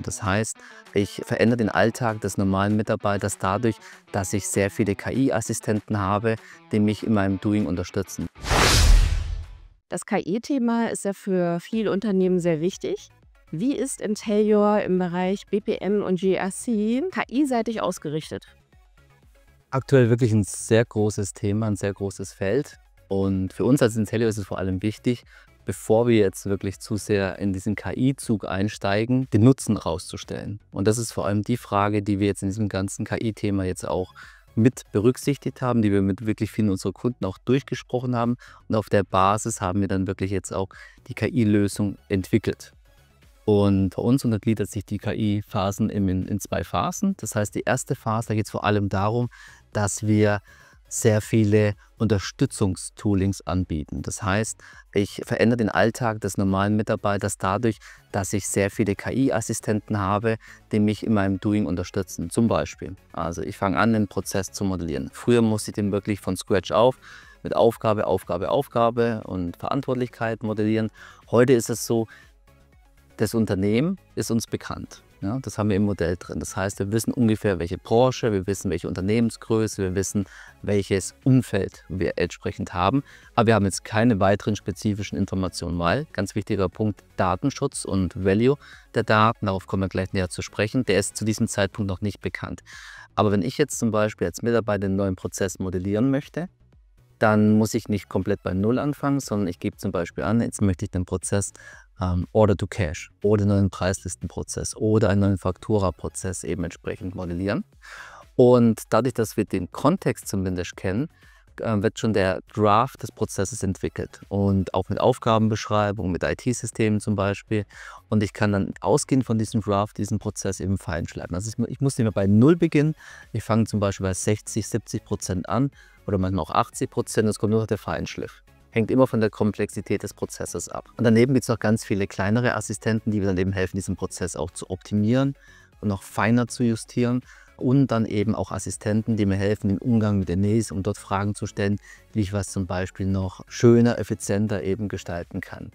arbeiten. Das heißt, ich verändere den Alltag des normalen Mitarbeiters dadurch, dass ich sehr viele KI-Assistenten habe, die mich in meinem Doing unterstützen. Das KI-Thema ist ja für viele Unternehmen sehr wichtig. Wie ist Interior im Bereich BPM und GRC KI-seitig ausgerichtet? Aktuell wirklich ein sehr großes Thema, ein sehr großes Feld. Und für uns als Intelio ist es vor allem wichtig, bevor wir jetzt wirklich zu sehr in diesen KI-Zug einsteigen, den Nutzen rauszustellen. Und das ist vor allem die Frage, die wir jetzt in diesem ganzen KI-Thema jetzt auch mit berücksichtigt haben, die wir mit wirklich vielen unserer Kunden auch durchgesprochen haben. Und auf der Basis haben wir dann wirklich jetzt auch die KI-Lösung entwickelt. Und bei uns untergliedert sich die KI-Phasen in, in, zwei Phasen. Das heißt, die erste Phase, da geht es vor allem darum, dass wir sehr viele Unterstützungstoolings anbieten. Das heißt, ich verändere den Alltag des normalen Mitarbeiters dadurch, dass ich sehr viele KI-Assistenten habe, die mich in meinem Doing unterstützen. Zum Beispiel, also ich fange an, den Prozess zu modellieren. Früher musste ich den wirklich von Scratch auf mit Aufgabe, Aufgabe, Aufgabe und Verantwortlichkeit modellieren. Heute ist es so, das Unternehmen ist uns bekannt. Ja, das haben wir im Modell drin. Das heißt, wir wissen ungefähr, welche Branche, wir wissen, welche Unternehmensgröße, wir wissen, welches Umfeld wir entsprechend haben. Aber wir haben jetzt keine weiteren spezifischen Informationen, weil, ganz wichtiger Punkt, Datenschutz und Value der Daten, darauf kommen wir gleich näher zu sprechen, der ist zu diesem Zeitpunkt noch nicht bekannt. Aber wenn ich jetzt zum Beispiel als Mitarbeiter einen neuen Prozess modellieren möchte, dann muss ich nicht komplett bei Null anfangen, sondern ich gebe zum Beispiel an, jetzt möchte ich den Prozess ähm, Order to Cash oder einen neuen Preislistenprozess oder einen neuen Faktura-Prozess eben entsprechend modellieren. Und dadurch, dass wir den Kontext zumindest kennen, ähm, wird schon der Draft des Prozesses entwickelt und auch mit Aufgabenbeschreibung, mit IT-Systemen zum Beispiel. Und ich kann dann ausgehend von diesem Draft diesen Prozess eben feinschleifen. Also ich, ich muss nicht mehr bei Null beginnen. Ich fange zum Beispiel bei 60, 70 Prozent an oder manchmal auch 80 Prozent. Das kommt nur noch der Feinschliff hängt immer von der Komplexität des Prozesses ab. Und daneben gibt es noch ganz viele kleinere Assistenten, die mir dann eben helfen, diesen Prozess auch zu optimieren und noch feiner zu justieren. Und dann eben auch Assistenten, die mir helfen, den Umgang mit den Näs, um dort Fragen zu stellen, wie ich was zum Beispiel noch schöner, effizienter eben gestalten kann.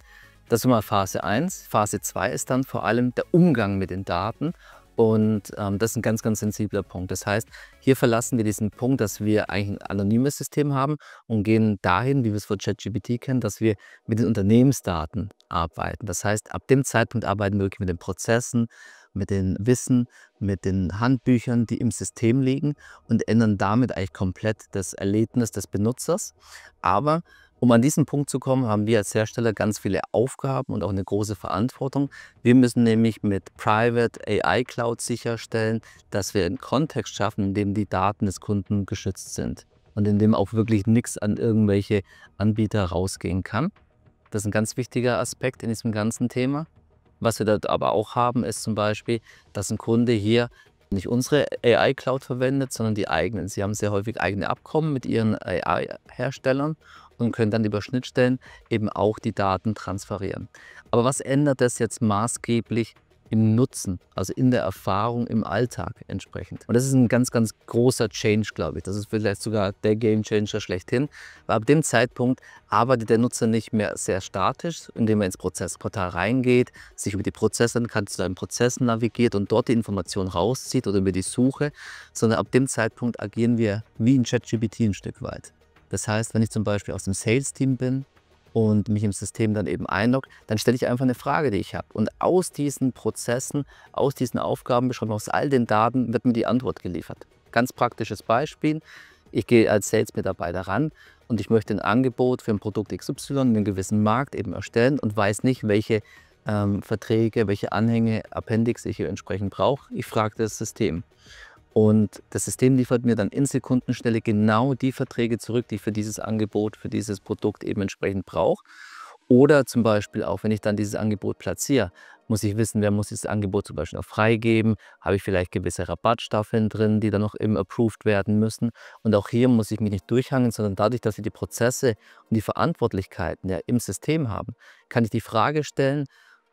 Das ist mal Phase 1. Phase 2 ist dann vor allem der Umgang mit den Daten und ähm, das ist ein ganz, ganz sensibler Punkt. Das heißt, hier verlassen wir diesen Punkt, dass wir eigentlich ein anonymes System haben und gehen dahin, wie wir es von ChatGPT kennen, dass wir mit den Unternehmensdaten arbeiten. Das heißt, ab dem Zeitpunkt arbeiten wir wirklich mit den Prozessen, mit den Wissen, mit den Handbüchern, die im System liegen und ändern damit eigentlich komplett das Erlebnis des Benutzers. Aber um an diesen Punkt zu kommen, haben wir als Hersteller ganz viele Aufgaben und auch eine große Verantwortung. Wir müssen nämlich mit Private AI Cloud sicherstellen, dass wir einen Kontext schaffen, in dem die Daten des Kunden geschützt sind und in dem auch wirklich nichts an irgendwelche Anbieter rausgehen kann. Das ist ein ganz wichtiger Aspekt in diesem ganzen Thema. Was wir dort aber auch haben, ist zum Beispiel, dass ein Kunde hier nicht unsere AI-Cloud verwendet, sondern die eigenen. Sie haben sehr häufig eigene Abkommen mit ihren AI-Herstellern und können dann über Schnittstellen eben auch die Daten transferieren. Aber was ändert das jetzt maßgeblich im Nutzen, also in der Erfahrung im Alltag entsprechend. Und das ist ein ganz, ganz großer Change, glaube ich. Das ist vielleicht sogar der Game Changer schlechthin. Weil ab dem Zeitpunkt arbeitet der Nutzer nicht mehr sehr statisch, indem er ins Prozessportal reingeht, sich über die Prozesse, kann zu seinen Prozessen navigiert und dort die Information rauszieht oder über die Suche, sondern ab dem Zeitpunkt agieren wir wie in ChatGPT ein Stück weit. Das heißt, wenn ich zum Beispiel aus dem Sales-Team bin, und mich im System dann eben einloggt, dann stelle ich einfach eine Frage, die ich habe. Und aus diesen Prozessen, aus diesen Aufgabenbeschreibungen, aus all den Daten wird mir die Antwort geliefert. Ganz praktisches Beispiel. Ich gehe als Sales-Mitarbeiter ran und ich möchte ein Angebot für ein Produkt XY in einem gewissen Markt eben erstellen und weiß nicht, welche ähm, Verträge, welche Anhänge, Appendix ich hier entsprechend brauche. Ich frage das System. Und das System liefert mir dann in Sekundenschnelle genau die Verträge zurück, die ich für dieses Angebot, für dieses Produkt eben entsprechend brauche. Oder zum Beispiel auch, wenn ich dann dieses Angebot platziere, muss ich wissen, wer muss dieses Angebot zum Beispiel noch freigeben? Habe ich vielleicht gewisse Rabattstaffeln drin, die dann noch eben approved werden müssen? Und auch hier muss ich mich nicht durchhangen, sondern dadurch, dass wir die Prozesse und die Verantwortlichkeiten ja im System haben, kann ich die Frage stellen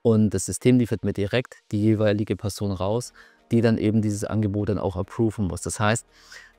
und das System liefert mir direkt die jeweilige Person raus, die dann eben dieses Angebot dann auch approven muss. Das heißt,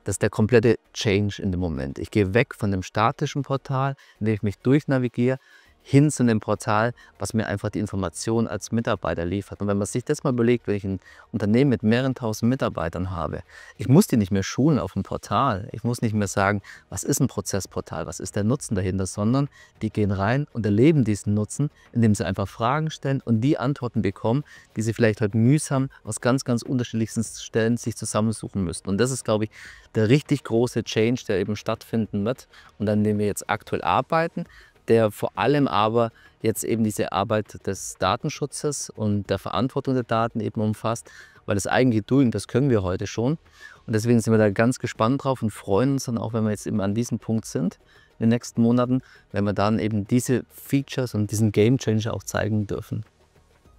das ist der komplette Change in dem Moment. Ich gehe weg von dem statischen Portal, indem ich mich durchnavigiere, hin zu einem Portal, was mir einfach die Informationen als Mitarbeiter liefert. Und wenn man sich das mal überlegt, wenn ich ein Unternehmen mit mehreren tausend Mitarbeitern habe, ich muss die nicht mehr schulen auf dem Portal. Ich muss nicht mehr sagen, was ist ein Prozessportal, was ist der Nutzen dahinter, sondern die gehen rein und erleben diesen Nutzen, indem sie einfach Fragen stellen und die Antworten bekommen, die sie vielleicht halt mühsam aus ganz, ganz unterschiedlichsten Stellen sich zusammensuchen müssten. Und das ist, glaube ich, der richtig große Change, der eben stattfinden wird und an dem wir jetzt aktuell arbeiten der vor allem aber jetzt eben diese Arbeit des Datenschutzes und der Verantwortung der Daten eben umfasst, weil das eigentliche Doing, das können wir heute schon. Und deswegen sind wir da ganz gespannt drauf und freuen uns dann auch, wenn wir jetzt eben an diesem Punkt sind, in den nächsten Monaten, wenn wir dann eben diese Features und diesen Game Changer auch zeigen dürfen.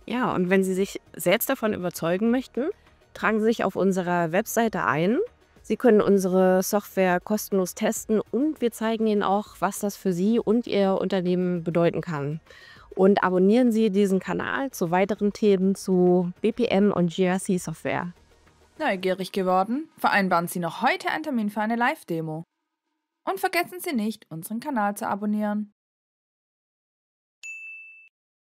Ja, und wenn Sie sich selbst davon überzeugen möchten, tragen Sie sich auf unserer Webseite ein Sie können unsere Software kostenlos testen und wir zeigen Ihnen auch, was das für Sie und Ihr Unternehmen bedeuten kann. Und abonnieren Sie diesen Kanal zu weiteren Themen zu BPM und GRC-Software. Neugierig geworden? Vereinbaren Sie noch heute einen Termin für eine Live-Demo. Und vergessen Sie nicht, unseren Kanal zu abonnieren.